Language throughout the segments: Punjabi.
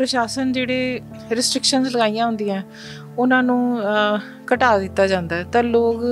ਪ੍ਰਸ਼ਾਸਨ ਜਿਹੜੇ ਰੈਸਟ੍ਰਿਕਸ਼ਨਸ ਲਗਾਈਆਂ ਹੁੰਦੀਆਂ ਉਹਨਾਂ ਨੂੰ ਘਟਾ ਦਿੱਤਾ ਜਾਂਦਾ ਤਾਂ ਲੋਕ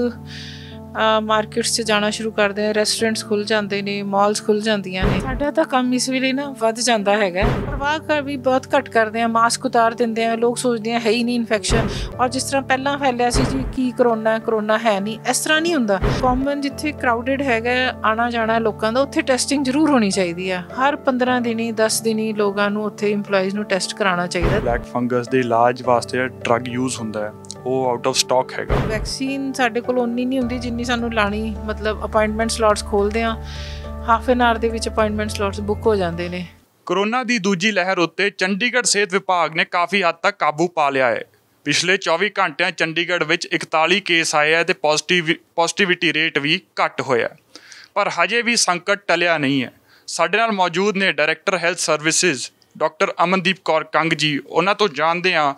ਮਾਰਕੀਟਸ 'ਚ ਜਾਣਾ ਸ਼ੁਰੂ ਕਰਦੇ ਆ ਰੈਸਟੋਰੈਂਟਸ ਖੁੱਲ ਜਾਂਦੇ ਨੇ ਮਾਲਸ ਖੁੱਲ ਜਾਂਦੀਆਂ ਨੇ ਸਾਡਾ ਤਾਂ ਕੰਮ ਇਸ ਲਈ ਨਾ ਵੱਧ ਜਾਂਦਾ ਹੈਗਾ ਪਰਵਾਹ ਕਰ ਵੀ ਬਹੁਤ ਘਟ ਕਰਦੇ ਆ ਮਾਸਕ ਉਤਾਰ ਦਿੰਦੇ ਆ ਲੋਕ ਸੋਚਦੇ ਆ ਹੈ ਹੀ ਨਹੀਂ ਇਨਫੈਕਸ਼ਨ ਔਰ ਜਿਸ ਤਰ੍ਹਾਂ ਪਹਿਲਾਂ ਫੈਲਿਆ ਸੀ ਜੀ ਕੀ ਕਰੋਨਾ ਕਰੋਨਾ ਹੈ ਨਹੀਂ ਇਸ ਤਰ੍ਹਾਂ ਨਹੀਂ ਹੁੰਦਾ ਕਾਮਨ ਜਿੱਥੇ ਕਰਾਊਡਡ ਹੈਗਾ ਆਣਾ ਜਾਣਾ ਲੋਕਾਂ ਦਾ ਉੱਥੇ ਟੈਸਟਿੰਗ ਜ਼ਰੂਰ ਹੋਣੀ ਚਾਹੀਦੀ ਆ ਹਰ 15 ਦਿਨੀ 10 ਦਿਨੀ ਲੋਕਾਂ ਨੂੰ ਉੱਥੇ EMPLOYEES ਨੂੰ ਟੈਸਟ ਕਰਾਉਣਾ ਚਾਹੀਦਾ ਬਲੈਕ ਫੰਗਸ ਦੇ ਇਲਾਜ ਵਾਸਤੇ ਡਰੱਗ ਯੂਜ਼ ਹੁੰਦਾ ਹੈ ਉਹ ਆਊਟ ਆਫ ਸਟਾਕ ਹੈਗਾ ਵੈਕਸੀਨ ਸਾਡੇ ਕੋਲ ਉਨੀ ਨਹੀਂ ਹੁੰਦੀ ਜਿੰਨੀ ਸਾਨੂੰ ਲਾਣੀ ਮਤਲਬ ਅਪਾਇੰਟਮੈਂਟ ਸਲਾਟਸ ਖੋਲਦੇ ਆ ਹਾਫ ਐਨ ਆਰ ਦੇ ਵਿੱਚ ਅਪਾਇੰਟਮੈਂਟ ਸਲਾਟਸ ਬੁੱਕ ਹੋ ਜਾਂਦੇ ਨੇ ਕਰੋਨਾ ਦੀ ਦੂਜੀ ਲਹਿਰ ਉੱਤੇ ਚੰਡੀਗੜ੍ਹ ਸਿਹਤ ਵਿਭਾਗ ਨੇ ਕਾਫੀ ਹੱਦ ਤੱਕ ਕਾਬੂ ਪਾ ਲਿਆ ਹੈ ਪਿਛਲੇ 24 ਘੰਟਿਆਂ ਚੰਡੀਗੜ੍ਹ ਵਿੱਚ 41 ਕੇਸ ਆਏ ਆ ਤੇ ਪੋਜ਼ਿਟਿਵ ਪੋਜ਼ਿਟਿਵਿਟੀ ਰੇਟ ਵੀ ਘਟ ਹੋਇਆ ਪਰ ਹਜੇ ਵੀ ਸੰਕਟ ਟਲਿਆ ਨਹੀਂ ਹੈ ਸਾਡੇ ਨਾਲ ਮੌਜੂਦ ਨੇ director health services doctor Amandeep Kaur Kang ji ਉਹਨਾਂ ਤੋਂ ਜਾਣਦੇ ਆ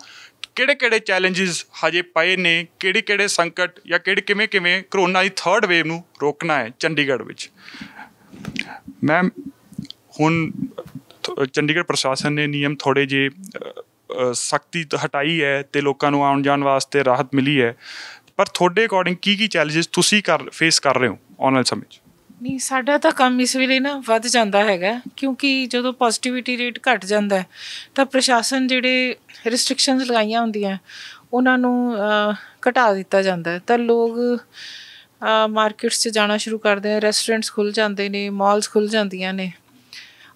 ਕਿਹੜੇ ਕਿਹੜੇ ਚੈਲੰਜਸ ਹਜੇ ਪਏ ਨੇ ਕਿਹੜੇ ਕਿਹੜੇ ਸੰਕਟ ਜਾਂ ਕਿਹੜੇ ਕਿਵੇਂ ਕਿਵੇਂ ਕਰੋਨਾ ਦੀ ਥਰਡ ਵੇਵ ਨੂੰ ਰੋਕਣਾ ਹੈ ਚੰਡੀਗੜ੍ਹ ਵਿੱਚ ਮੈਮ ਹੁਣ ਚੰਡੀਗੜ੍ਹ ਪ੍ਰਸ਼ਾਸਨ ਨੇ ਨਿਯਮ ਥੋੜੇ ਜੇ ਸਖਤੀ ਹਟਾਈ ਹੈ ਤੇ ਲੋਕਾਂ ਨੂੰ ਆਉਣ ਜਾਣ ਵਾਸਤੇ ਰਾਹਤ ਮਿਲੀ ਹੈ ਪਰ ਤੁਹਾਡੇ ਅਕੋਰਡਿੰਗ ਕੀ ਕੀ ਚੈਲੰਜਸ ਤੁਸੀਂ ਕਰ ਫੇਸ ਕਰ ਰਹੇ ਹੋ ਆਨਲਾਈਨ ਵਾਲੇ ਨਹੀਂ ਸਾਡਾ ਤਾਂ ਕੰਮ ਇਸ ਵੇਲੇ ਨਾ ਵੱਧ ਜਾਂਦਾ ਹੈਗਾ ਕਿਉਂਕਿ ਜਦੋਂ ਪੋਜ਼ਿਟਿਵਿਟੀ ਰੇਟ ਘਟ ਜਾਂਦਾ ਹੈ ਤਾਂ ਪ੍ਰਸ਼ਾਸਨ ਜਿਹੜੇ ਰੈਸਟ੍ਰਿਕਸ਼ਨਸ ਲਗਾਈਆਂ ਹੁੰਦੀਆਂ ਉਹਨਾਂ ਨੂੰ ਘਟਾ ਦਿੱਤਾ ਜਾਂਦਾ ਹੈ ਤਾਂ ਲੋਕ ਮਾਰਕੀਟਸ 'ਚ ਜਾਣਾ ਸ਼ੁਰੂ ਕਰਦੇ ਆ ਰੈਸਟੋਰੈਂਟਸ ਖੁੱਲ ਜਾਂਦੇ ਨੇ ਮਾਲਸ ਖੁੱਲ ਜਾਂਦੀਆਂ ਨੇ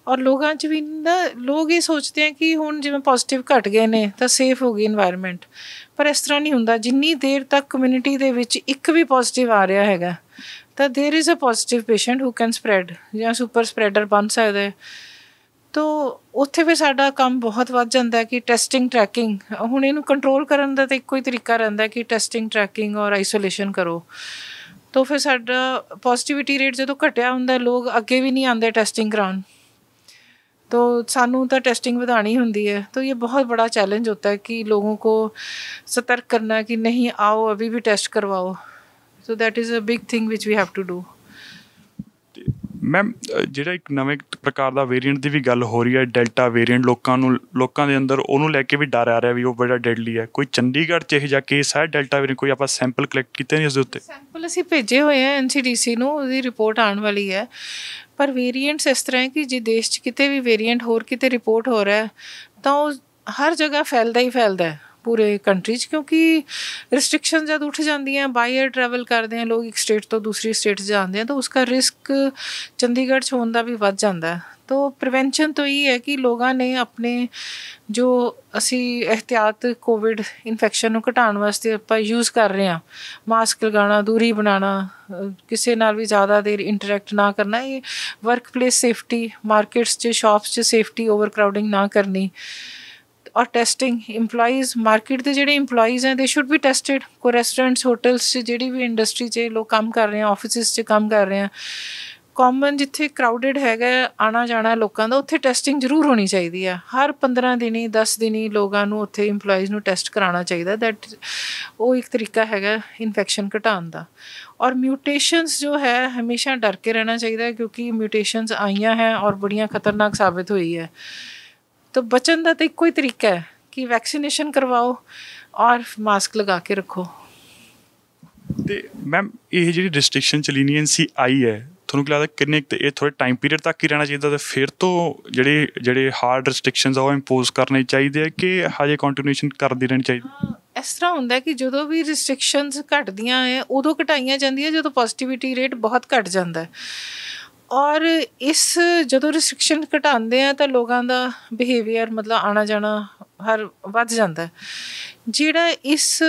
ਔਰ ਲੋਕਾਂ 'ਚ ਵੀ ਨਾ ਲੋਕ ਇਹ ਸੋਚਦੇ ਆ ਕਿ ਹੁਣ ਜਿਵੇਂ ਪੋਜ਼ਿਟਿਵ ਘਟ ਗਏ ਨੇ ਤਾਂ ਸੇਫ ਹੋ ਗਈ এনवायरमेंट ਪਰ ਇਸ ਤਰ੍ਹਾਂ ਨਹੀਂ ਹੁੰਦਾ ਜਿੰਨੀ ਦੇਰ ਤੱਕ ਕਮਿਊਨਿਟੀ ਦੇ ਵਿੱਚ ਇੱਕ ਵੀ ਪੋਜ਼ਿਟਿਵ ਆ ਰਿਹਾ ਹੈਗਾ ਤਾਂ there is a positive patient who can spread ਜਾਂ ਸੁਪਰ ਸਪਰੈਡਰ ਬਣ ਸਕਦਾ ਤੋ ਉੱਥੇ ਵੀ ਸਾਡਾ ਕੰਮ ਬਹੁਤ ਵੱਧ ਜਾਂਦਾ ਹੈ ਕਿ ਟੈਸਟਿੰਗ ਟਰੈਕਿੰਗ ਹੁਣ ਇਹਨੂੰ ਕੰਟਰੋਲ ਕਰਨ ਦਾ ਤਾਂ ਇੱਕੋ ਹੀ ਤਰੀਕਾ ਰਹਿੰਦਾ ਕਿ ਟੈਸਟਿੰਗ ਟਰੈਕਿੰਗ ਔਰ ਆਈਸੋਲੇਸ਼ਨ ਕਰੋ ਤੋ ਫਿਰ ਸਾਡਾ ਪੋਜ਼ਿਟਿਵਿਟੀ ਰੇਟ ਜਦੋਂ ਘਟਿਆ ਹੁੰਦਾ ਲੋਕ ਅੱਗੇ ਵੀ ਨਹੀਂ ਆਉਂਦੇ ਟੈਸਟਿੰਗ ਕਰਾਉਣ ਤੋ ਸਾਨੂੰ ਤਾਂ ਟੈਸਟਿੰਗ ਵਧਾਣੀ ਹੁੰਦੀ ਹੈ ਤੋ ਇਹ ਬਹੁਤ ਬੜਾ ਚੈਲੰਜ ਹੁੰਦਾ ਹੈ ਕਿ ਲੋਕਾਂ ਨੂੰ ਸਤਰਕ ਕਰਨਾ ਕਿ ਨਹੀਂ ਆਓ ਅਭੀ ਵੀ ਟੈਸਟ ਕਰਵਾਓ so that is a big thing which we have to do ma'am ਜਿਹੜਾ ਇੱਕ ਨਵੇਂ ਪ੍ਰਕਾਰ ਦਾ ਵੇਰੀਐਂਟ ਦੀ ਵੀ ਗੱਲ ਹੋ ਰਹੀ ਹੈ ਡੈਲਟਾ ਵੇਰੀਐਂਟ ਲੋਕਾਂ ਨੂੰ ਲੋਕਾਂ ਦੇ ਅੰਦਰ ਉਹਨੂੰ ਲੈ ਕੇ ਵੀ ਡਰ ਆ ਰਿਹਾ ਵੀ ਉਹ ਬੜਾ ਡੈਡਲੀ ਹੈ ਕੋਈ ਚੰਡੀਗੜ੍ਹ 'ਚ ਇਹ ਜਾ ਕੇਸ ਹੈ ਡੈਲਟਾ ਵੇਰੀਐਂਟ ਕੋਈ ਆਪਾਂ ਸੈਂਪਲ ਕਲੈਕਟ ਕੀਤੇ ਨਹੀਂ ਇਸ ਦੇ ਉੱਤੇ ਸੈਂਪਲ ਅਸੀਂ ਭੇਜੇ ਹੋਏ ਆ ਐਨਸੀਡੀਸੀ ਨੂੰ ਉਹਦੀ ਰਿਪੋਰਟ ਆਉਣ ਵਾਲੀ ਹੈ ਪਰ ਵੇਰੀਐਂਟਸ ਇਸ ਤਰ੍ਹਾਂ ਹੈ ਕਿ ਜੇ ਦੇਸ਼ 'ਚ ਕਿਤੇ ਵੀ ਵੇਰੀਐਂਟ ਹੋਰ ਕਿਤੇ ਰਿਪੋਰਟ ਹੋ ਰਿਹਾ ਤਾਂ ਉਹ ਹਰ ਜਗ੍ਹਾ ਫੈਲਦਾ ਹੀ ਫੈਲਦਾ ਹੈ ਪੂਰੇ ਕੰਟਰੀ 'ਚ ਕਿਉਂਕਿ ਰੈਸਟ੍ਰਿਕਸ਼ਨ ਜਦ ਉੱਠ ਜਾਂਦੀਆਂ ਬਾਇਰ ਟਰੈਵਲ ਕਰਦੇ ਆ ਲੋਕ ਇੱਕ ਸਟੇਟ ਤੋਂ ਦੂਸਰੀ ਸਟੇਟ ਜਾਂਦੇ ਆ ਤਾਂ ਉਸ ਦਾ ਰਿਸਕ ਚੰਡੀਗੜ੍ਹ 'ਚ ਹੋਣ ਦਾ ਵੀ ਵੱਧ ਜਾਂਦਾ ਹੈ ਤੋ ਪ੍ਰੀਵੈਂਸ਼ਨ ਤੋਂ ये ਹੈ ਕਿ ਲੋਗਾ ਨੇ ਆਪਣੇ ਜੋ ਅਸੀਂ ਇhtiyat ਕੋਵਿਡ ਇਨਫੈਕਸ਼ਨ ਨੂੰ ਘਟਾਉਣ ਵਾਸਤੇ ਆਪਾਂ ਯੂਜ਼ ਕਰ ਰਹੇ ਆ ਮਾਸਕ ਲਗਾਉਣਾ ਦੂਰੀ ਬਣਾਉਣਾ ਕਿਸੇ ਨਾਲ ਵੀ ਜ਼ਿਆਦਾ ਦੇਰ ਇੰਟਰੈਕਟ ਨਾ ਕਰਨਾ ਇਹ ਵਰਕਪਲੇਸ ਸੇਫਟੀ ਮਾਰਕੀਟਸ 'ਚ ਸ਼ਾਪਸ 'ਚ ਸੇਫਟੀ ਓਵਰਕਰਾਊਡਿੰਗ ਨਾ ਕਰਨੀ ਔਰ ਟੈਸਟਿੰਗ EMPLOYEES ਮਾਰਕੀਟ ਦੇ ਜਿਹੜੇ EMPLOYEES ਹੈ ਦੇ ਸ਼ੁੱਡ ਬੀ ਟੈਸਟਡ ਕੋ ਰੈਸਟੋਰੈਂਟਸ ਹੋਟਲਸ 'ਚ ਜਿਹੜੀ ਵੀ ਇੰਡਸਟਰੀ 'ਚ ਲੋਕ ਕੰਮ ਕਰ ਰਹੇ ਆ ਆਫਿਸਿਸ 'ਚ ਕੰਮ ਕਰ ਰਹੇ ਆ ਕਾਮਨ ਜਿੱਥੇ ਕਰਾਊਡਡ ਹੈਗਾ ਆਣਾ ਜਾਣਾ ਲੋਕਾਂ ਦਾ ਉੱਥੇ ਟੈਸਟਿੰਗ ਜ਼ਰੂਰ ਹੋਣੀ ਚਾਹੀਦੀ ਆ ਹਰ 15 ਦਿਨੀ 10 ਦਿਨੀ ਲੋਕਾਂ ਨੂੰ ਉੱਥੇ EMPLOYEES ਨੂੰ ਟੈਸਟ ਕਰਾਉਣਾ ਚਾਹੀਦਾ ਦੈਟ ਉਹ ਇੱਕ ਤਰੀਕਾ ਹੈਗਾ ਇਨਫੈਕਸ਼ਨ ਘਟਾਉਣ ਦਾ ਔਰ ਮਿਊਟੇਸ਼ਨਸ ਜੋ ਹੈ ਹਮੇਸ਼ਾ ਡਰ ਕੇ ਰਹਿਣਾ ਚਾਹੀਦਾ ਕਿਉਂਕਿ ਮਿਊਟੇਸ਼ਨਸ ਆਈਆਂ ਹੈ ਔਰ ਬੜੀਆਂ ਖਤਰਨਾਕ ਸਾਬਤ ਹੋਈ ਹੈ ਤਾਂ ਬਚਨ ਦਾ ਤਾਂ ਇੱਕੋ ਹੀ ਤਰੀਕਾ ਹੈ ਕਿ ਵੈਕਸੀਨੇਸ਼ਨ ਕਰਵਾਓ ਔਰ ਮਾਸਕ ਲਗਾ ਕੇ ਰੱਖੋ ਤੇ ਮੈਮ ਇਹ ਜਿਹੜੀ ਰੈਸਟ੍ਰਿਕਸ਼ਨ ਚਲੀ ਨਹੀਂ ਆਈ ਹੈ ਤੁਹਾਨੂੰ ਕਿਹਾ ਲੱਗਦਾ ਕਿੰਨੇ ਇਹ ਥੋੜੇ ਟਾਈਮ ਪੀਰੀਅਡ ਤੱਕ ਹੀ ਰਹਿਣਾ ਚਾਹੀਦਾ ਤੇ ਫਿਰ ਤੋਂ ਜਿਹੜੇ ਜਿਹੜੇ ਹਾਰਡ ਰੈਸਟ੍ਰਿਕਸ਼ਨਸ ਆ ਉਹ ਇੰਪੋਜ਼ ਕਰਨੇ ਚਾਹੀਦੇ ਆ ਕਿ ਹਜੇ ਕੰਟੀਨਿਊਸ਼ਨ ਕਰਦੇ ਰਹਿਣ ਚਾਹੀਦੇ ਇਸ ਤਰ੍ਹਾਂ ਹੁੰਦਾ ਕਿ ਜਦੋਂ ਵੀ ਰੈਸਟ੍ਰਿਕਸ਼ਨਸ ਘਟਦੀਆਂ ਐ ਉਦੋਂ ਘਟਾਈਆਂ ਜਾਂਦੀਆਂ ਜਦੋਂ ਪੋਜ਼ਿਟਿਵਿਟੀ ਰੇਟ ਬਹੁਤ ਘਟ ਜਾਂਦਾ ਹੈ ਔਰ ਇਸ ਜਦੋਂ ਰੈਸਟ੍ਰਿਕਸ਼ਨ ਘਟਾਉਂਦੇ ਆ ਤਾਂ ਲੋਕਾਂ ਦਾ ਬਿਹੇਵੀਅਰ ਮਤਲਬ ਆਣਾ ਜਾਣਾ ਹਰ ਵੱਧ ਜਾਂਦਾ ਜਿਹੜਾ ਇਸ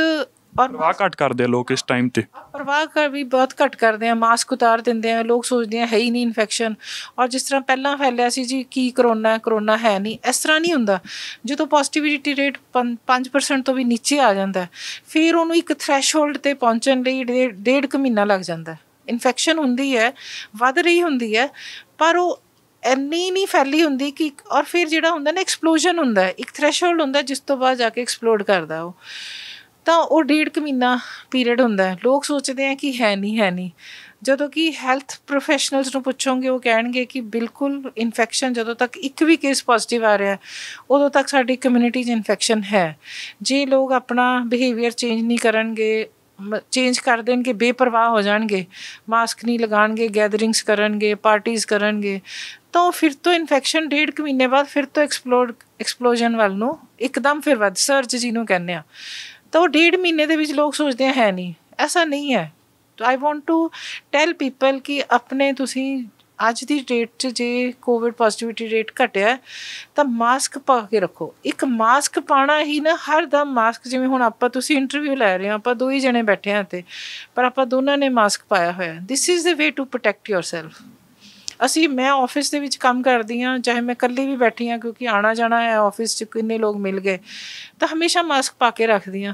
ਔਰ ਘਟ ਕਰਦੇ ਆ ਲੋਕ ਇਸ ਟਾਈਮ ਤੇ ਪ੍ਰਵਾਹ ਕਰ ਵੀ ਬਹੁਤ ਘਟ ਕਰਦੇ ਆ ਮਾਸਕ ਉਤਾਰ ਦਿੰਦੇ ਆ ਲੋਕ ਸੋਚਦੇ ਆ ਹੈ ਹੀ ਨਹੀਂ ਇਨਫੈਕਸ਼ਨ ਔਰ ਜਿਸ ਤਰ੍ਹਾਂ ਪਹਿਲਾਂ ਫੈਲਿਆ ਸੀ ਜੀ ਕੀ ਕਰੋਨਾ ਕਰੋਨਾ ਹੈ ਨਹੀਂ ਇਸ ਤਰ੍ਹਾਂ ਨਹੀਂ ਹੁੰਦਾ ਜਦੋਂ ਪੋਜ਼ਿਟਿਵਿਟੀ ਰੇਟ 5% ਤੋਂ ਵੀ ਨੀਚੇ ਆ ਜਾਂਦਾ ਫਿਰ ਉਹਨੂੰ ਇੱਕ ਥ੍ਰੈਸ਼ਹੋਲਡ ਤੇ ਪਹੁੰਚਣ ਲਈ ਡੇਢ ਕੁ ਮਹੀਨਾ ਲੱਗ ਜਾਂਦਾ ਇਨਫੈਕਸ਼ਨ ਹੁੰਦੀ ਹੈ ਵੱਧ ਰਹੀ ਹੁੰਦੀ ਹੈ ਪਰ ਉਹ ਐਨੀ ਨਹੀਂ ਫੈਲੀ ਹੁੰਦੀ ਕਿ ਔਰ ਫਿਰ ਜਿਹੜਾ ਹੁੰਦਾ ਨਾ ਐਕਸਪਲੋਜਨ ਹੁੰਦਾ ਹੈ ਇੱਕ ਥ੍ਰੈਸ਼ਹੋਲਡ ਹੁੰਦਾ ਜਿਸ ਤੋਂ ਬਾਅਦ ਜਾ ਕੇ ਐਕਸਪਲੋਡ ਕਰਦਾ ਉਹ ਤਾਂ ਉਹ ਡੇਢ ਕੁ ਮਹੀਨਾ ਪੀਰੀਅਡ ਹੁੰਦਾ ਲੋਕ ਸੋਚਦੇ ਆ ਕਿ ਹੈ ਨਹੀਂ ਹੈ ਨਹੀਂ ਜਦੋਂ ਕਿ ਹੈਲਥ ਪ੍ਰੋਫੈਸ਼ਨਲਸ ਨੂੰ ਪੁੱਛੋਗੇ ਉਹ ਕਹਿਣਗੇ ਕਿ ਬਿਲਕੁਲ ਇਨਫੈਕਸ਼ਨ ਜਦੋਂ ਤੱਕ ਇੱਕ ਵੀ ਕੇਸ ਪੋਜ਼ਿਟਿਵ ਆ ਰਿਹਾ ਉਦੋਂ ਤੱਕ ਸਾਡੀ ਕਮਿਊਨਿਟੀ 'ਚ ਇਨਫੈਕਸ਼ਨ ਹੈ ਜੇ ਲੋਕ ਆਪਣਾ ਬਿਹੇਵੀਅਰ ਚੇਂਜ ਨਹੀਂ ਕਰਨਗੇ ਚੇਂਜ ਕਰ ਦੇਣਗੇ ਬੇਪਰਵਾਹ ਹੋ ਜਾਣਗੇ ਮਾਸਕ ਨਹੀਂ ਲਗਾਣਗੇ ਗੈਦਰਿੰਗਸ ਕਰਨਗੇ ਪਾਰਟੀਆਂ ਕਰਨਗੇ ਤਾਂ ਫਿਰ ਤੋਂ ਇਨਫੈਕਸ਼ਨ ਡੇਢ ਕੁ ਮਹੀਨੇ ਬਾਅਦ ਫਿਰ ਤੋਂ ਐਕਸਪਲੋਡ ਐਕਸਪਲੋਜਨ ਵੱਲ ਨੂੰ ਇੱਕਦਮ ਫਿਰ ਵੱਧ ਸਰਜ ਜਿਹਨੂੰ ਕਹਿੰਦੇ ਆ ਤਾਂ ਉਹ ਡੇਢ ਮਹੀਨੇ ਦੇ ਵਿੱਚ ਲੋਕ ਸੋਚਦੇ ਆ ਹੈ ਨਹੀਂ ਐਸਾ ਨਹੀਂ ਹੈ I want to tell people ਕਿ ਆਪਣੇ ਤੁਸੀਂ ਅੱਜ ਦੀ ਡੇਟ 'ਚ ਜੇ ਕੋਵਿਡ ਪੋਜ਼ਿਟਿਵਿਟੀ ਰੇਟ ਘਟਿਆ ਤਾਂ ਮਾਸਕ ਪਾ ਕੇ ਰੱਖੋ ਇੱਕ ਮਾਸਕ ਪਾਣਾ ਹੀ ਨਾ ਹਰ ਦਮ ਮਾਸਕ ਜਿਵੇਂ ਹੁਣ ਆਪਾਂ ਤੁਸੀਂ ਇੰਟਰਵਿਊ ਲੈ ਰਹੇ ਹਾਂ ਆਪਾਂ ਦੋ ਹੀ ਜਣੇ ਬੈਠੇ ਹਾਂ ਤੇ ਪਰ ਆਪਾਂ ਦੋਨਾਂ ਨੇ ਮਾਸਕ ਪਾਇਆ ਹੋਇਆ this is the way to protect yourself ਅਸੀਂ ਮੈਂ ਆਫਿਸ ਦੇ ਵਿੱਚ ਕੰਮ ਕਰਦੀ ਆ ਚਾਹੇ ਮੈਂ ਇਕੱਲੀ ਵੀ ਬੈਠੀ ਆ ਕਿਉਂਕਿ ਆਣਾ ਜਾਣਾ ਹੈ ਆਫਿਸ 'ਚ ਕਿੰਨੇ ਲੋਕ ਮਿਲ ਗਏ ਤਾਂ ਹਮੇਸ਼ਾ ਮਾਸਕ ਪਾ ਕੇ ਰੱਖਦੀ ਆ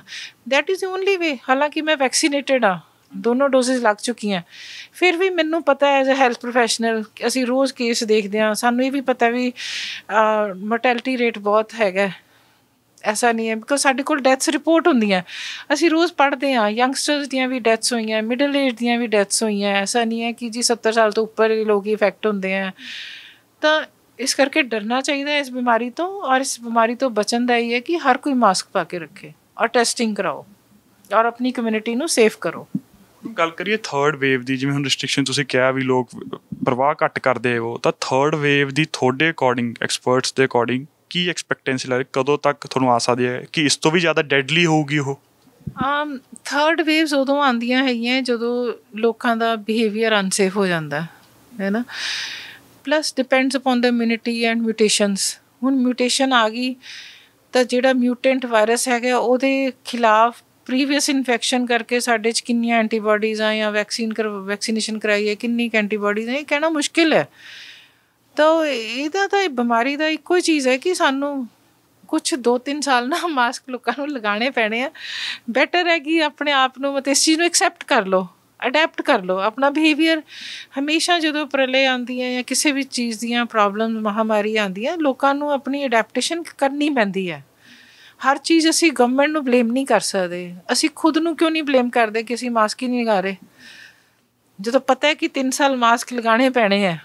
ਥੈਟ ਇਜ਼ ਓਨਲੀ ਵੇ ਹਾਲਾਂਕਿ ਮੈਂ ਵੈਕਸੀਨੇਟਿਡ ਆ ਦੋਨੋਂ ਡੋਸਿਸ ਲੱਗ ਚੁੱਕੀਆਂ ਫਿਰ ਵੀ ਮੈਨੂੰ ਪਤਾ ਐਜ਼ ਅ ਹੈਲਥ ਪ੍ਰੋਫੈਸ਼ਨਲ ਅਸੀਂ ਰੋਜ਼ ਕੇਸ ਦੇਖਦੇ ਹਾਂ ਸਾਨੂੰ ਇਹ ਵੀ ਪਤਾ ਵੀ ਮੋਰਟੈਲਿਟੀ ਰੇਟ ਬਹੁਤ ਹੈਗਾ ਐਸਾ ਨਹੀਂ ਹੈ ਬਿਕੋ ਸਾਡੇ ਕੋਲ ਡੈਥਸ ਰਿਪੋਰਟ ਹੁੰਦੀਆਂ ਅਸੀਂ ਰੋਜ਼ ਪੜ੍ਹਦੇ ਹਾਂ ਯੰਗਸਟਰਸ ਦੀਆਂ ਵੀ ਡੈਥਸ ਹੋਈਆਂ ਮਿਡਲ ਏਜ ਦੀਆਂ ਵੀ ਡੈਥਸ ਹੋਈਆਂ ਐਸਾ ਨਹੀਂ ਹੈ ਕਿ ਜੀ 70 ਸਾਲ ਤੋਂ ਉੱਪਰ ਹੀ ਲੋਕ ਹੀ ਇਫੈਕਟ ਹੁੰਦੇ ਆ ਤਾਂ ਇਸ ਕਰਕੇ ਡਰਨਾ ਚਾਹੀਦਾ ਇਸ ਬਿਮਾਰੀ ਤੋਂ ਔਰ ਇਸ ਬਿਮਾਰੀ ਤੋਂ ਬਚਣ ਦਾ ਇਹ ਹੈ ਕਿ ਹਰ ਕੋਈ ਮਾਸਕ ਪਾ ਕੇ ਰੱਖੇ ਔਰ ਟੈਸਟਿੰਗ ਕਰਾਓ ਔਰ ਆਪਣੀ ਕਮਿਊਨਿਟੀ ਨੂੰ ਸੇਫ ਕਰੋ ਗੱਲ ਕਰੀਏ ਥਰਡ ਵੇਵ ਦੀ ਜਿਵੇਂ ਹੁਣ ਰੈਸਟ੍ਰਿਕਸ਼ਨ ਤੁਸੀਂ ਕਿਹਾ ਵੀ ਲੋਕ ਪ੍ਰਵਾਹ ਘੱਟ ਕਰਦੇ ਹੋ ਤਾਂ ਥਰਡ ਵੇਵ ਦੀ ਤੁਹਾਡੇ ਅਕੋਰਡਿੰਗ ਐਕਸਪਰਟਸ ਦੇ ਅਕੋਰਡਿੰਗ ਕੀ ਐਕਸਪੈਕਟੈਂਸੀ ਲੱਗ ਕਦੋਂ ਤੱਕ ਤੁਹਾਨੂੰ ਆ ਸਕਦੀ ਹੈ ਕਿ ਇਸ ਤੋਂ ਵੀ ਜ਼ਿਆਦਾ ਡੈਡਲੀ ਹੋਊਗੀ ਉਹ ਆਮ ਥਰਡ ਵੇਵਸ ਉਦੋਂ ਆਉਂਦੀਆਂ ਹੈਗੀਆਂ ਜਦੋਂ ਲੋਕਾਂ ਦਾ ਬਿਹੇਵੀਅਰ ਅਨਸੇਫ ਹੋ ਜਾਂਦਾ ਹੈ ਨਾ plus depends upon the immunity and mutations ਹੁਣ ਮਿਊਟੇਸ਼ਨ ਆ ਗਈ ਤਾਂ ਜਿਹੜਾ ਮਿਊਟੈਂਟ ਵਾਇਰਸ ਹੈਗਾ ਉਹਦੇ ਖਿਲਾਫ ਪ੍ਰੀਵੀਅਸ ਇਨਫੈਕਸ਼ਨ ਕਰਕੇ ਸਾਡੇ 'ਚ ਕਿੰਨੀਆਂ ਐਂਟੀਬਾਡੀਜ਼ ਆ ਜਾਂ ਵੈਕਸੀਨ ਕਰ ਵੈਕਸੀਨੇਸ਼ਨ ਕਰਾਈ ਹੈ ਕਿੰਨੀ ਐਂਟੀਬਾਡੀਜ਼ ਆ ਇਹ ਕਹਿਣਾ ਮੁਸ਼ਕਿਲ ਹੈ ਤਾਂ ਇਹਦਾ ਤਾਂ ਇਹ ਬਿਮਾਰੀ ਦਾ ਇੱਕੋ ਹੀ ਚੀਜ਼ ਹੈ ਕਿ ਸਾਨੂੰ ਕੁਝ 2-3 ਸਾਲ ਨਾ ਮਾਸਕ ਲੋਕਾਂ ਨੂੰ ਲਗਾਣੇ ਪੈਣੇ ਆ ਬੈਟਰ ਹੈ ਕਿ ਆਪਣੇ ਆਪ ਨੂੰ ਮਤ ਇਸ ਚੀਜ਼ ਨੂੰ ਐਕਸੈਪਟ ਕਰ ਲਓ ਅਡਾਪਟ ਕਰ ਲਓ ਆਪਣਾ ਬਿਹੇਵੀਅਰ ਹਮੇਸ਼ਾ ਜਦੋਂ ਪ੍ਰਲੇ ਆਉਂਦੀਆਂ ਜਾਂ ਕਿਸੇ ਵੀ ਚੀਜ਼ ਦੀਆਂ ਪ੍ਰੋਬਲਮ ਮਹਾਮਾਰੀ ਆਉਂਦੀਆਂ ਲੋਕਾਂ ਨੂੰ ਆਪਣੀ ਅਡਾਪਟੇਸ਼ਨ ਕਰਨੀ ਪੈਂਦੀ ਹੈ ਹਰ ਚੀਜ਼ ਅਸੀਂ ਗਵਰਨਮੈਂਟ ਨੂੰ ਬਲੇਮ ਨਹੀਂ ਕਰ ਸਕਦੇ ਅਸੀਂ ਖੁਦ ਨੂੰ ਕਿਉਂ ਨਹੀਂ ਬਲੇਮ ਕਰਦੇ ਕਿ ਅਸੀਂ ਮਾਸਕ ਹੀ ਨਹੀਂ ਲਗਾ ਰਹੇ ਜਦੋਂ ਪਤਾ ਹੈ ਕਿ 3 ਸਾਲ ਮਾਸਕ ਲਗਾਣੇ ਪੈਣੇ ਆ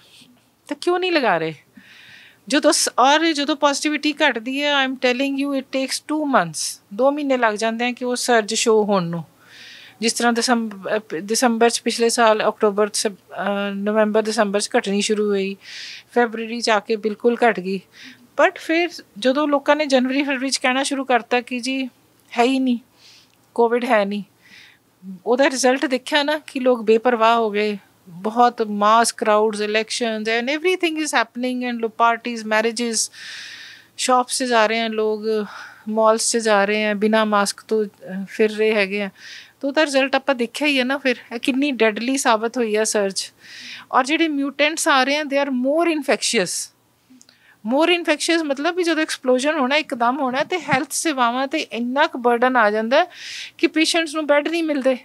ਤਾਂ ਕਿਉਂ ਨਹੀਂ ਲਗਾ ਰਹੇ ਜਦੋਂ ਔਰ ਜਦੋਂ ਪੋਜ਼ਿਟਿਵਿਟੀ ਘਟਦੀ ਹੈ I'm telling you it takes 2 months 2 ਮਹੀਨੇ ਲੱਗ ਜਾਂਦੇ ਆ ਕਿ ਉਹ ਸਰਜ ਸ਼ੋ ਹੋਣ ਨੂੰ ਜਿਸ ਤਰ੍ਹਾਂ ਦਸੰਬਰ ਚ ਪਿਛਲੇ ਸਾਲ ਅਕਤੂਬਰ ਤੋਂ ਨਵੰਬਰ ਦਸੰਬਰ ਚ ਘਟਣੀ ਸ਼ੁਰੂ ਹੋਈ ਫੈਬਰੂਰੀ ਚ ਆ ਕੇ ਬਿਲਕੁਲ ਘਟ ਗਈ ਬਟ ਫਿਰ ਜਦੋਂ ਲੋਕਾਂ ਨੇ ਜਨਵਰੀ ਫਰਵਰੀ ਚ ਕਹਿਣਾ ਸ਼ੁਰੂ ਕਰਤਾ ਕਿ ਜੀ ਹੈ ਹੀ ਨਹੀਂ ਕੋਵਿਡ ਹੈ ਨਹੀਂ ਉਹਦਾ ਰਿਜ਼ਲਟ ਦੇਖਿਆ ਨਾ ਕਿ ਲੋਕ ਬੇਪਰਵਾਹ ਹੋ ਗਏ ਬਹੁਤ mass crowds elections and everything is happening and ਲੋ ਪਾਰਟੀਜ਼ ਮੈਰਿਜਸ ਸ਼ਾਪਸ 'ਚ ਜਾ ਰਹੇ ਆ ਲੋਕ ਮਾਲਸ 'ਚ ਜਾ ਰਹੇ ਆ ਬਿਨਾ ਮਾਸਕ ਤੋਂ ਫਿਰ ਰਹੇ ਹੈਗੇ ਆ ਤੋ ਤਾਂ ਰਿਜ਼ਲਟ ਆਪਾਂ ਦੇਖਿਆ ਹੀ ਹੈ ਨਾ ਫਿਰ ਇਹ ਕਿੰਨੀ ਡੈਡਲੀ ਸਾਬਤ ਹੋਈ ਹੈ ਸਰਚ ਔਰ ਜਿਹੜੇ ਮਿਊਟੈਂਟਸ ਆ ਰਹੇ ਆ they are more infectious more infections ਮਤਲਬ ਵੀ ਜਦੋਂ ਐਕਸਪਲੋਜਨ ਹੋਣਾ ਇੱਕਦਮ ਹੋਣਾ ਤੇ ਹੈਲਥ ਸੇਵਾਵਾਂ ਤੇ ਇੰਨਾ ਕੁ ਬਰਡਨ ਆ ਜਾਂਦਾ ਕਿ ਪੇਸ਼ੈਂਟਸ ਨੂੰ ਬੈੱਡ ਨਹੀਂ ਮਿਲਦੇ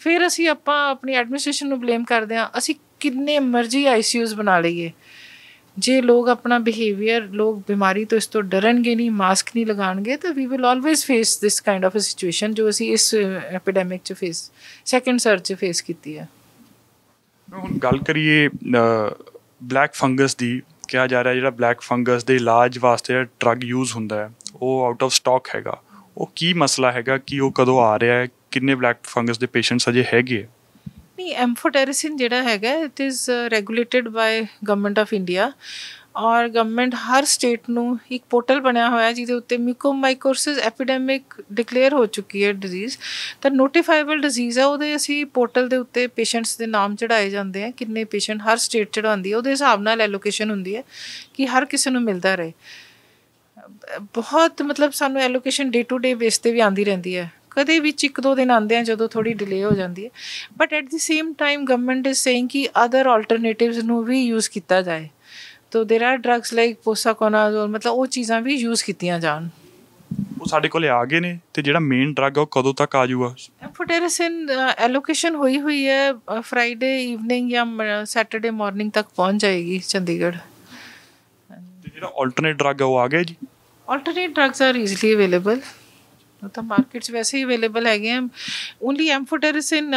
ਫਿਰ ਅਸੀਂ ਆਪਾਂ ਆਪਣੀ ਐਡਮਿਨਿਸਟ੍ਰੇਸ਼ਨ ਨੂੰ ਬਲੇਮ ਕਰਦੇ ਆ ਅਸੀਂ ਕਿੰਨੇ ਮਰਜ਼ੀ ਆਈਸੀਯੂਸ ਬਣਾ ਲਈਏ ਜੇ ਲੋਕ ਆਪਣਾ ਬਿਹੇਵੀਅਰ ਲੋਕ ਬਿਮਾਰੀ ਤੋਂ ਇਸ ਤੋਂ ਡਰਨਗੇ ਨਹੀਂ ਮਾਸਕ ਨਹੀਂ ਲਗਾਣਗੇ ਤਾਂ we will always face this kind of a situation ਜੋ ਅਸੀਂ ਇਸ ਐਪੀਡੈਮਿਕ ਚ ਫੇਸ ਸੈਕੰਡ ਸਰਜ ਚ ਫੇਸ ਕੀਤੀ ਹੈ ਹੁਣ ਗੱਲ ਕਰੀਏ ਬਲੈਕ ਫੰਗਸ ਦੀ ਕਿਹਾ ਜਾ ਰਿਹਾ ਜਿਹੜਾ ਬਲੈਕ ਫੰਗਸ ਦੇ ਇਲਾਜ ਵਾਸਤੇ ਡਰਗ ਯੂਜ਼ ਹੁੰਦਾ ਹੈ ਉਹ ਆਊਟ ਆਫ ਸਟਾਕ ਹੈਗਾ ਉਹ ਕੀ ਮਸਲਾ ਹੈਗਾ ਕਿ ਉਹ ਕਦੋਂ ਆ ਰਿਹਾ ਹੈ ਕਿੰਨੇ ਬਲੈਕ ਫੰਗਸ ਦੇ ਪੇਸ਼ੈਂਟਸ ਅਜੇ ਹੈਗੇ ਨਹੀਂ ਐਮਫੋਟੈਰਿਸਿਨ ਜਿਹੜਾ ਹੈਗਾ it is regulated by government of India ਔਰ ਗਵਰਨਮੈਂਟ ਹਰ ਸਟੇਟ ਨੂੰ ਇੱਕ ਪੋਰਟਲ ਬਣਿਆ ਹੋਇਆ ਜਿਹਦੇ ਉੱਤੇ ਮਿਕੋਮਾਈਕੋਸਿਸ ਐਪੀਡੈਮਿਕ ਡਿਕਲੇਅਰ ਹੋ ਚੁੱਕੀ ਹੈ ਡਿਜ਼ੀਜ਼ ਤਾਂ ਨੋਟੀਫਾਈਬਲ ਡਿਜ਼ੀਜ਼ ਹੈ ਉਹਦੇ ਅਸੀਂ ਪੋਰਟਲ ਦੇ ਉੱਤੇ ਪੇਸ਼ੈਂਟਸ ਦੇ ਨਾਮ ਚੜਾਏ ਜਾਂਦੇ ਆ ਕਿੰਨੇ ਪੇਸ਼ੈਂਟ ਹਰ ਸਟੇਟ ਚੜਾਉਂਦੀ ਹੈ ਉਹਦੇ ਹਿਸਾਬ ਨਾਲ ਐਲੋਕੇਸ਼ਨ ਹੁੰਦੀ ਹੈ ਕਿ ਹਰ ਕਿਸੇ ਨੂੰ ਮਿਲਦਾ ਰਹੇ ਬਹੁਤ ਮਤਲਬ ਸਾਨੂੰ allocation day to day base ਤੇ ਵੀ ਆਂਦੀ ਰਹਿੰਦੀ ਹੈ ਕਦੇ ਵਿੱਚ ਇੱਕ ਦੋ ਦਿਨ ਆਉਂਦੇ ਆ ਜਦੋਂ ਥੋੜੀ ਡਿਲੇ ਹੋ ਜਾਂਦੀ ਹੈ but at the same time government is saying ਕਿ ਅਦਰ ਆਲਟਰਨੇਟਿਵਸ ਨੂੰ ਵੀ ਯੂਜ਼ ਕੀਤਾ ਜਾਏ ਤੋ there are drugs like posaconazole ਮਤਲਬ ਉਹ ਚੀਜ਼ਾਂ ਵੀ ਯੂਜ਼ ਕੀਤੀਆਂ ਜਾਣ ਉਹ ਸਾਡੇ ਕੋਲੇ ਆ ਗਏ ਨੇ ਤੇ ਜਿਹੜਾ ਮੇਨ ਡਰੱਗ ਉਹ ਕਦੋਂ ਤੱਕ ਆ ਜਾਊਗਾ ਫੋਟੇਰਸਿਨ ਐਲੋਕੇਸ਼ਨ ਹੋਈ ਹੋਈ ਹੈ ਫਰਾਈਡੇ ਈਵਨਿੰਗ ਜਾਂ ਸੈਟਰਡੇ ਮਾਰਨਿੰਗ ਤੱਕ ਪਹੁੰਚ ਜਾਏਗੀ ਚੰਡੀਗੜ੍ਹ ਤੇ ਜਿਹੜਾ ਆਲਟਰਨੇਟ ਡਰੱਗ ਉਹ ਆ ਗਿਆ ਜੀ alternate drugs are easily available ਉਹ ਤਾਂ ਮਾਰਕੀਟਸ ਵੈਸੇ ਹੀ ਅਵੇਲੇਬਲ ਹੈਗੇ ਆ ਓਨਲੀ ਐਮਫੋਟੇਰਸਿਨ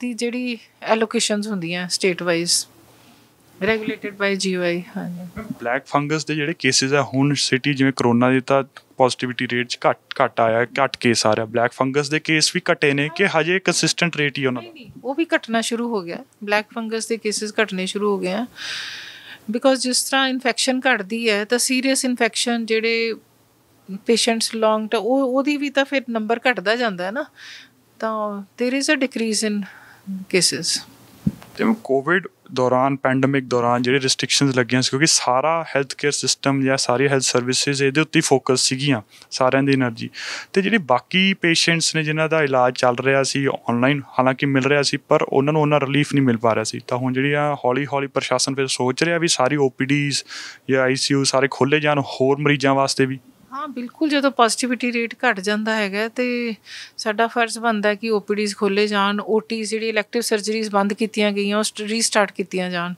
ਦੀ ਜਿਹੜੀ ਐਲੋਕੇਸ਼ਨਸ ਹੁੰਦੀਆਂ state wise regulated by GOI ਹਾਂਜੀ ਬਲੈਕ ਫੰਗਸ ਦੇ ਜਿਹੜੇ ਕੇਸਿਸ ਆ ਹੁਣ ਸਿਟੀ ਜਿਵੇਂ ਕਰੋਨਾ ਦੇ ਤਾਂ ਪੋਜ਼ਿਟਿਵਿਟੀ ਰੇਟ ਚ ਘਟ ਘਟ ਆਇਆ ਘਟ ਕੇਸ ਆ ਰਿਹਾ ਬਲੈਕ ਫੰਗਸ ਦੇ ਕੇਸ ਵੀ ਘਟੇ ਨੇ ਕਿ ਹਜੇ ਕੰਸਿਸਟੈਂਟ ਰੇਟ ਹੀ ਉਹਨਾਂ ਦਾ ਉਹ ਵੀ ਘਟਣਾ ਸ਼ੁਰੂ ਹੋ ਗਿਆ ਬਲੈਕ ਫੰਗਸ ਦੇ ਕੇਸਿਸ ਘਟਨੇ ਸ਼ੁਰੂ ਹੋ ਗਏ ਆ ਬਿਕੋਜ਼ ਜਿਸ ਤਰ੍ਹਾਂ ਇਨਫੈਕਸ਼ਨ ਘਟਦੀ ਹੈ ਤਾਂ ਸੀਰੀਅਸ ਇਨਫੈਕਸ਼ਨ ਜਿਹੜੇ ਪੇਸ਼ੈਂਟਸ ਲੌਂਗ ਟਰਮ ਉਹ ਉਹਦੀ ਵੀ ਤਾਂ ਫਿਰ ਨੰਬਰ ਘਟਦਾ ਜਾਂਦਾ ਹੈ ਨਾ ਤਾਂ there is a decrease in cases ਜਿਵੇਂ ਕੋਵਿਡ ਦੌਰਾਨ ਪੈਂਡੈਮਿਕ ਦੌਰਾਨ ਜਿਹੜੇ ਰੈਸਟ੍ਰਿਕਸ਼ਨਸ ਲੱਗੀਆਂ ਸੀ ਕਿਉਂਕਿ ਸਾਰਾ ਹੈਲਥ ਕੇਅਰ ਸਿਸਟਮ ਜਾਂ ਸਾਰੀ ਹੈਲਥ ਸਰਵਿਸਿਜ਼ ਇਹਦੇ ਉੱਤੇ ਫੋਕਸ ਸੀਗੀਆਂ ਸਾਰਿਆਂ ਦੀ એનર્ਜੀ ਤੇ ਜਿਹੜੇ ਬਾਕੀ ਪੇਸ਼ੈਂਟਸ ਨੇ ਜਿਨ੍ਹਾਂ ਦਾ ਇਲਾਜ ਚੱਲ ਰਿਹਾ ਸੀ ਆਨਲਾਈਨ ਹਾਲਾਂਕਿ ਮਿਲ ਰਿਹਾ ਸੀ ਪਰ ਉਹਨਾਂ ਨੂੰ ਉਹਨਾਂ ਰਿਲੀਫ ਨਹੀਂ ਮਿਲ ਪਾ ਰਿਹਾ ਸੀ ਤਾਂ ਹੁਣ ਜਿਹੜੀ ਆ ਹੌਲੀ ਹੌਲੀ ਪ੍ਰਸ਼ਾਸਨ ਫਿਰ ਸੋਚ ਰਿਹਾ ਵੀ ਸਾਰੀ ਓਪੀਡੀਜ਼ ਜਾਂ ਆਈਸੀਯੂ ਸਾਰੇ ਖੋਲੇ ਜਾਣ ਹੋਰ ਮਰੀਜ਼ਾਂ ਵਾਸਤੇ ਵੀ ਹਾਂ ਬਿਲਕੁਲ ਜਦੋਂ ਪੋਜ਼ਿਟਿਵਿਟੀ ਰੇਟ ਘਟ ਜਾਂਦਾ ਹੈਗਾ ਤੇ ਸਾਡਾ ਫਰਜ਼ ਬਣਦਾ ਕਿ ਓਪੀਡੀਜ਼ ਖੋਲੇ ਜਾਣ ਓਟੀ ਜਿਹੜੀ ਇਲੈਕਟਿਵ ਸਰਜਰੀਜ਼ ਬੰਦ ਕੀਤੀਆਂ ਗਈਆਂ ਉਹ ਰੀਸਟਾਰਟ ਕੀਤੀਆਂ ਜਾਣ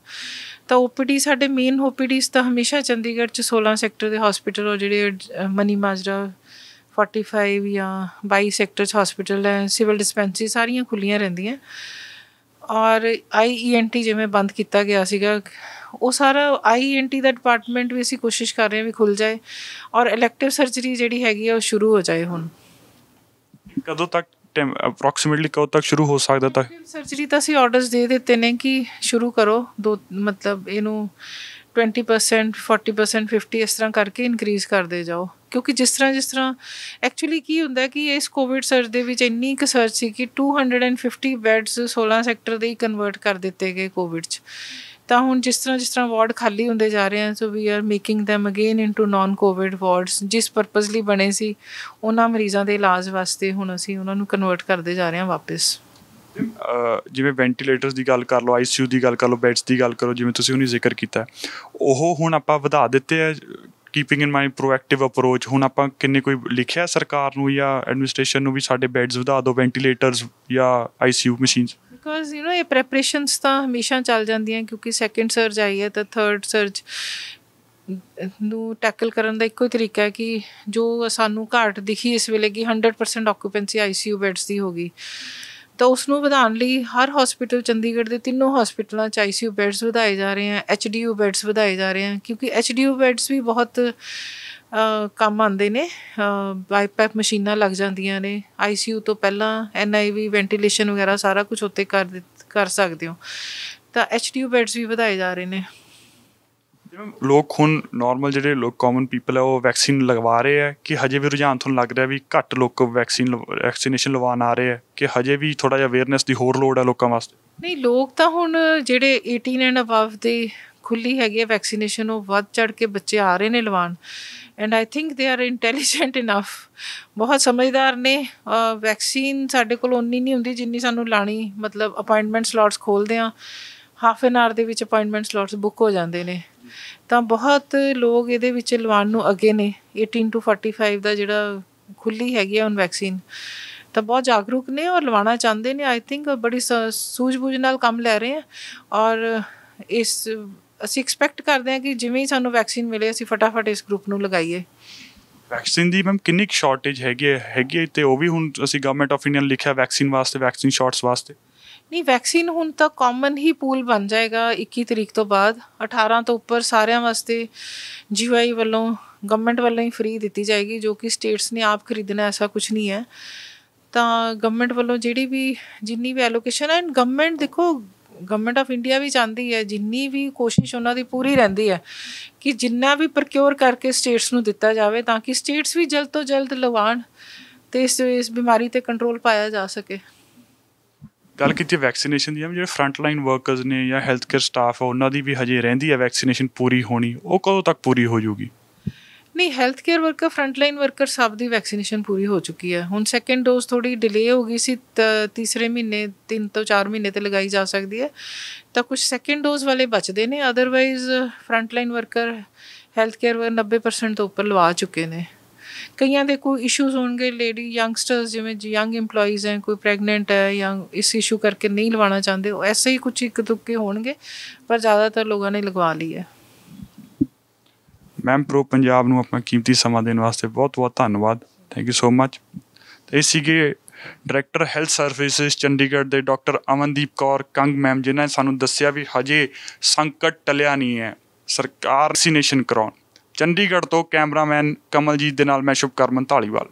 ਤਾਂ ਓਪੀਡੀ ਸਾਡੇ ਮੇਨ ਓਪੀਡੀਜ਼ ਤਾਂ ਹਮੇਸ਼ਾ ਚੰਡੀਗੜ੍ਹ ਚ 16 ਸੈਕਟਰ ਦੇ ਹਸਪੀਟਲ ਹੋ ਜਿਹੜੇ ਮਨੀ ਮਾਜਰਾ 45 ਜਾਂ 22 ਸੈਕਟਰ ਚ ਹਸਪੀਟਲ ਹੈ ਸਿਵਲ ਡਿਸਪੈਂਸਰੀ ਸਾਰੀਆਂ ਖੁੱਲੀਆਂ ਰਹਿੰਦੀਆਂ ਔਰ IENT ਜਿਵੇਂ ਬੰਦ ਕੀਤਾ ਗਿਆ ਸੀਗਾ ਉਹ ਸਾਰਾ ਆਈਐਨਟੀ e ਦਾ ਡਿਪਾਰਟਮੈਂਟ ਵੀ ਅਸੀਂ ਕੋਸ਼ਿਸ਼ ਕਰ ਰਹੇ ਹਾਂ ਵੀ ਖੁੱਲ ਜਾਏ ਔਰ ਇਲੈਕਟਿਵ ਸਰਜਰੀ ਜਿਹੜੀ ਹੈਗੀ ਆ ਉਹ ਸ਼ੁਰੂ ਹੋ ਜਾਏ ਹੁਣ ਕਦੋਂ ਤੱਕ ਟਾਈਮ ਅਪਰੋਕਸੀਮੇਟਲੀ ਕਦੋਂ ਤੱਕ ਸ਼ੁਰੂ ਹੋ ਸਕਦਾ ਤਾਂ ਸਰਜਰੀ ਤਾਂ ਅਸੀਂ ਆਰਡਰਸ ਦੇ ਦਿੱਤੇ ਨੇ ਕਿ ਸ਼ੁਰੂ ਕਰੋ ਦੋ ਮਤਲਬ ਇਹਨੂੰ 20% 40% 50 ਇਸ ਤਰ੍ਹਾਂ ਕਰਕੇ ਇਨਕਰੀਜ਼ ਕਰਦੇ ਜਾਓ ਕਿਉਂਕਿ ਜਿਸ ਤਰ੍ਹਾਂ ਜਿਸ ਤਰ੍ਹਾਂ ਐਕਚੁਅਲੀ ਕੀ ਹੁੰਦਾ ਕਿ ਇਸ ਕੋਵਿਡ ਸਰਜ ਦੇ ਵਿੱਚ ਇੰਨੀ ਕੁ ਸਰਜ ਸੀ ਕਿ 250 ਬੈਡਸ 16 ਸੈਕਟਰ ਦੇ ਹੀ ਕਨਵਰਟ ਕਰ ਦਿੱਤੇ ਗਏ ਕੋਵਿਡ 'ਚ ਤਾਂ ਹੁਣ ਜਿਸ ਤਰ੍ਹਾਂ ਜਿਸ ਤਰ੍ਹਾਂ ਵਾਰਡ ਖਾਲੀ ਹੁੰਦੇ ਜਾ ਰਹੇ ਹਨ so we are making them again into non Covid wards ਜਿਸ ਪਰਪਸ ਲਈ ਬਣੇ ਸੀ ਉਹਨਾਂ ਮਰੀਜ਼ਾਂ ਦੇ ਇਲਾਜ ਵਾਸਤੇ ਹੁਣ ਅਸੀਂ ਉਹਨਾਂ ਨੂੰ ਕਨਵਰਟ ਕਰਦੇ ਜਾ ਰਹੇ ਹਾਂ ਵਾਪਸ ਜਿਵੇਂ ਵੈਂਟੀਲੇਟਰਸ ਦੀ ਗੱਲ ਕਰ ਲਓ ਆਈਸੀਯੂ ਦੀ ਗੱਲ ਕਰ ਲਓ ਬੈਡਸ ਦੀ ਗੱਲ ਕਰੋ ਜਿਵੇਂ ਤੁਸੀਂ ਉਹਨੂੰ ਜ਼ਿਕਰ ਕੀਤਾ ਉਹ ਹੁਣ ਆਪਾਂ ਵਧਾ ਦਿੱਤੇ ਆ keeping in mind proactive approach ਹੁਣ ਆਪਾਂ ਕਿੰਨੇ ਕੋਈ ਲਿਖਿਆ ਸਰਕਾਰ ਨੂੰ ਜਾਂ ਐਡਮਿਨਿਸਟ੍ਰੇਸ਼ਨ ਨੂੰ ਵੀ ਸਾਡੇ ਬੈਡਸ ਵਧਾ ਦਿਓ ਵੈਂਟੀਲੇਟਰਸ ਜਾਂ ICU machines because you know ਇਹ ਪ੍ਰੈਪਰੇਸ਼ਨਸ ਤਾਂ ਹਮੇਸ਼ਾ ਚੱਲ ਜਾਂਦੀਆਂ ਕਿਉਂਕਿ ਸੈਕੰਡ ਸਰਜ ਆਈ ਹੈ ਤਾਂ ਥਰਡ ਸਰਜ ਨੂੰ ਟੈਕਲ ਕਰਨ ਦਾ ਇੱਕੋ ਹੀ ਤਰੀਕਾ ਹੈ ਕਿ ਜੋ ਸਾਨੂੰ ਘਾਟ ਦਿਖੀ ਇਸ ਵੇਲੇ ਕਿ 100% ਆਕੂਪੈਂਸੀ ਆਈਸੀਯੂ ਬੈਡਸ ਦੀ ਹੋਗੀ ਤਾਂ ਉਸ ਨੂੰ ਵਧਾਉਣ ਲਈ ਹਰ ਹਸਪੀਟਲ ਚੰਡੀਗੜ੍ਹ ਦੇ ਤਿੰਨੋਂ ਹਸਪੀਟਲਾਂ ਚ ਆਈਸੀਯੂ ਬੈਡਸ ਵਧਾਏ ਜਾ ਰਹੇ ਆ ਐਚਡੀਯੂ ਬੈਡਸ ਵਧਾਏ ਜਾ ਰਹੇ ਆ ਕਿਉਂਕਿ ਐਚਡੀਯੂ ਬੈਡਸ ਵੀ ਬਹੁਤ ਕੰਮ ਆਉਂਦੇ ਨੇ ਬਾਈਪੈਪ ਮਸ਼ੀਨਾਂ ਲੱਗ ਜਾਂਦੀਆਂ ਨੇ ਆਈਸੀਯੂ ਤੋਂ ਪਹਿਲਾਂ ਐਨਆਈਵੀ ਵੈਂਟੀਲੇਸ਼ਨ ਵਗੈਰਾ ਸਾਰਾ ਕੁਝ ਉੱਤੇ ਕਰ ਕਰ ਸਕਦੇ ਹੋ ਤਾਂ ਐਚਡੀਯੂ ਬੈਡਸ ਵੀ ਵਧਾਏ ਜਾ ਰਹੇ ਨੇ ਲੋਕ ਹੁਣ ਨਾਰਮਲ ਜਿਹੜੇ ਲੋਕ ਕਾਮਨ ਪੀਪਲ ਆ ਉਹ ਵੈਕਸੀਨ ਲਗਵਾ ਰਹੇ ਆ ਕਿ ਹਜੇ ਵੀ ਰੁਝਾਨ ਤੁਹਾਨੂੰ ਲੱਗ ਰਿਹਾ ਵੀ ਘੱਟ ਲੋਕ ਵੈਕਸੀਨ ਵੈਕਸੀਨੇਸ਼ਨ ਲਵਾਉਣ ਆ ਰਹੇ ਆ ਕਿ ਹਜੇ ਵੀ ਥੋੜਾ ਜਿਹਾ ਅਵੇਅਰਨੈਸ ਦੀ ਹੋਰ ਲੋੜ ਹੈ ਲੋਕਾਂ ਵਾਸਤੇ ਨਹੀਂ ਲੋਕ ਤਾਂ ਹੁਣ ਜਿਹੜੇ 18 ਐਂਡ ਅਬਵ ਦੇ ਖੁੱਲੀ ਹੈਗੀ ਹੈ ਵੈਕਸੀਨੇਸ਼ਨ ਉਹ ਵੱਧ ਚੜ ਕੇ ਬੱਚੇ ਆ ਰਹੇ ਨੇ ਲਵਾਉਣ and I think they are intelligent enough ਬਹੁਤ ਸਮਝਦਾਰ ਨੇ ਵੈਕਸੀਨ ਸਾਡੇ ਕੋਲ ਉਨੀ ਨਹੀਂ ਹੁੰਦੀ ਜਿੰਨੀ ਸਾਨੂੰ ਲਾਣੀ ਮਤਲਬ ਅਪਾਇੰਟਮੈਂਟ ਸਲੌਟਸ ਖੋਲਦੇ ਆ ਹਾਫ ਐਨ ਆਰ ਦੇ ਵਿੱਚ ਅਪਾਇੰਟਮੈਂਟ ਸਲੌਟਸ ਬੁੱਕ ਹੋ ਜਾਂਦੇ ਨੇ ਤਾਂ ਬਹੁਤ ਲੋਕ ਇਹਦੇ ਵਿੱਚ ਲਵਾਨ ਨੂੰ ਅੱਗੇ ਨੇ 18 ਟੂ 45 ਦਾ ਜਿਹੜਾ ਖੁੱਲੀ ਹੈਗੀ ਆ ਉਹਨ ਵੈਕਸੀਨ ਤਾਂ ਬਹੁਤ ਜਾਗਰੂਕ ਨੇ ਔਰ ਲਵਾਣਾ ਚਾਹੁੰਦੇ ਨੇ ਆਈ ਥਿੰਕ ਬੜੀ ਸੂਝ-ਬੂਝ ਨਾਲ ਕੰਮ ਲੈ ਰਹੇ ਆ ਔਰ ਇਸ ਅਸੀਂ ਐਕਸਪੈਕਟ ਕਰਦੇ ਹਾਂ ਕਿ ਜਿਵੇਂ ਹੀ ਸਾਨੂੰ ਵੈਕਸੀਨ ਮਿਲੇ ਅਸੀਂ ਫਟਾਫਟ ਇਸ ਗਰੁੱਪ ਨੂੰ ਲਗਾਈਏ ਵੈਕਸੀਨ ਦੀ ਮੈਮ ਕਿੰਨੀ ਸ਼ਾਰਟੇਜ ਹੈਗੀ ਹੈਗੀ ਤੇ ਉਹ ਵੀ ਹੁਣ ਅਸੀਂ ਗਵਰਨਮੈਂਟ ਆਫ ਇੰਡੀਆ ਨੇ ਲਿਖਿਆ ਵੈਕਸੀਨ ਵਾਸਤੇ ਵੈਕਸੀਨ ਸ਼ਾਟਸ ਵਾਸਤੇ ਨਹੀਂ ਵੈਕਸੀਨ ਹੁਣ ਤਾਂ ਕਾਮਨ ਹੀ ਪੂਲ ਬਣ ਜਾਏਗਾ 21 ਤਰੀਕ ਤੋਂ ਬਾਅਦ 18 ਤੋਂ ਉੱਪਰ ਸਾਰਿਆਂ ਵਾਸਤੇ ਜੀਵਾਈ ਵੱਲੋਂ ਗਵਰਨਮੈਂਟ ਵੱਲੋਂ ਹੀ ਫ੍ਰੀ ਦਿੱਤੀ ਜਾਏਗੀ ਜੋ ਕਿ ਸਟੇਟਸ ਨੇ ਆਪ ਖਰੀਦਣਾ ਐਸਾ ਕੁਝ ਨਹੀਂ ਹੈ ਤਾਂ ਗਵਰਨਮੈਂਟ ਵੱਲੋਂ ਜਿਹੜੀ ਵੀ ਜਿੰਨੀ ਵੀ ਐਲੋਕੇਸ਼ਨ ਹੈ ਐਂਡ ਗਵਰਨਮੈਂਟ ਦੇਖੋ ਗਵਰਨਮੈਂਟ ਆਫ ਇੰਡੀਆ ਵੀ ਚਾਹੁੰਦੀ ਹੈ ਜਿੰਨੀ ਵੀ ਕੋਸ਼ਿਸ਼ ਉਹਨਾਂ ਦੀ ਪੂਰੀ ਰਹਿੰਦੀ ਹੈ ਕਿ ਜਿੰਨਾ ਵੀ ਪ੍ਰੋਕਿਊਰ ਕਰਕੇ ਸਟੇਟਸ ਨੂੰ ਦਿੱਤਾ ਜਾਵੇ ਤਾਂ ਕਿ ਸਟੇਟਸ ਵੀ ਜਲਦ ਤੋਂ ਜਲਦ ਲਵਾਣ ਤੇ ਇਸ ਇਸ ਬਿਮਾਰੀ ਤੇ ਕੰਟਰੋਲ ਪਾਇਆ ਜਾ ਸਕੇ ਗੱਲ ਕੀਤੀ ਵੈਕਸੀਨੇਸ਼ਨ ਦੀ ਜਿਹੜੇ ਫਰੰਟ ਲਾਈਨ ਵਰਕਰਸ ਨੇ ਜਾਂ ਹੈਲਥ ਕੇਅਰ ਸਟਾਫ ਆ ਉਹਨਾਂ ਦੀ ਵੀ ਹਜੇ ਰਹਿੰਦੀ ਹੈ ਵੈਕਸੀਨੇਸ਼ਨ ਪੂਰੀ ਹੋਣੀ ਉਹ ਕਦੋਂ ਤੱਕ ਪੂਰੀ ਹੋ ਜੂਗੀ ਨਹੀਂ health care worker front line worker ਸਭ ਦੀ ਵੈਕਸੀਨੇਸ਼ਨ ਪੂਰੀ ਹੋ ਚੁੱਕੀ ਹੈ ਹੁਣ ਸੈਕੰਡ ਡੋਜ਼ ਥੋੜੀ ਡਿਲੇ ਹੋ ਗਈ ਸੀ ਤੀਸਰੇ ਮਹੀਨੇ 3 ਤੋਂ 4 ਮਹੀਨੇ ਤੇ ਲਗਾਈ ਜਾ ਸਕਦੀ ਹੈ ਤਾਂ ਕੁਝ ਸੈਕੰਡ ਡੋਜ਼ ਵਾਲੇ ਬਚਦੇ ਨੇ otherwise front line worker health care ਵਰ 90% ਤੋਂ ਉੱਪਰ ਲਵਾ ਚੁੱਕੇ ਨੇ ਕਈਆਂ ਦੇ ਕੋਈ ਇਸ਼ੂਜ਼ ਹੋਣਗੇ ਲੇਡੀ ਯੰਗਸਟਰਸ ਜਿਵੇਂ ਯੰਗ EMPLOYEES ਹੈ ਕੋਈ ਪ੍ਰੈਗਨੈਂਟ ਹੈ ਜਾਂ ਇਸ ਇਸ਼ੂ ਕਰਕੇ ਨਹੀਂ ਲਵਾਉਣਾ ਚਾਹੁੰਦੇ ਉਹ ਐਸੇ ਹੀ ਕੁਝ ਇੱਕ ਦੁੱਕੇ ਹੋਣਗੇ ਪਰ ਜ਼ਿਆਦਾਤਰ ਲੋਕਾਂ ਨੇ ਲਗਵਾ ਲਈ ਹੈ ਮੈਮ ਪ੍ਰੋ ਪੰਜਾਬ ਨੂੰ ਆਪਣਾ ਕੀਮਤੀ ਸਮਾਂ ਦੇਣ ਵਾਸਤੇ ਬਹੁਤ ਬਹੁਤ ਧੰਨਵਾਦ ਥੈਂਕ ਯੂ ਸੋ ਮੱਚ ਤੇ ਸੀਗੇ ਡਾਇਰੈਕਟਰ ਹੈਲਥ ਸਰਵਿਸਿਜ਼ ਚੰਡੀਗੜ੍ਹ ਦੇ ਡਾਕਟਰ ਅਮਨਦੀਪ ਕੌਰ ਕੰਗ ਮੈਮ ਜਿਨ੍ਹਾਂ ਨੇ ਸਾਨੂੰ ਦੱਸਿਆ ਵੀ ਹਜੇ ਸੰਕਟ ਟਲਿਆ ਨਹੀਂ ਹੈ ਸਰਕਾਰ ਵੈਕਸੀਨੇਸ਼ਨ ਕਰਾਉਣ ਚੰਡੀਗੜ੍ਹ ਤੋਂ ਕੈਮਰਾਮੈਨ ਕਮਲਜੀਤ ਦੇ ਨਾਲ ਮੈਂ ਸ਼ੁਭਕਰਮਨ ਧਾਲੀਵਾਲ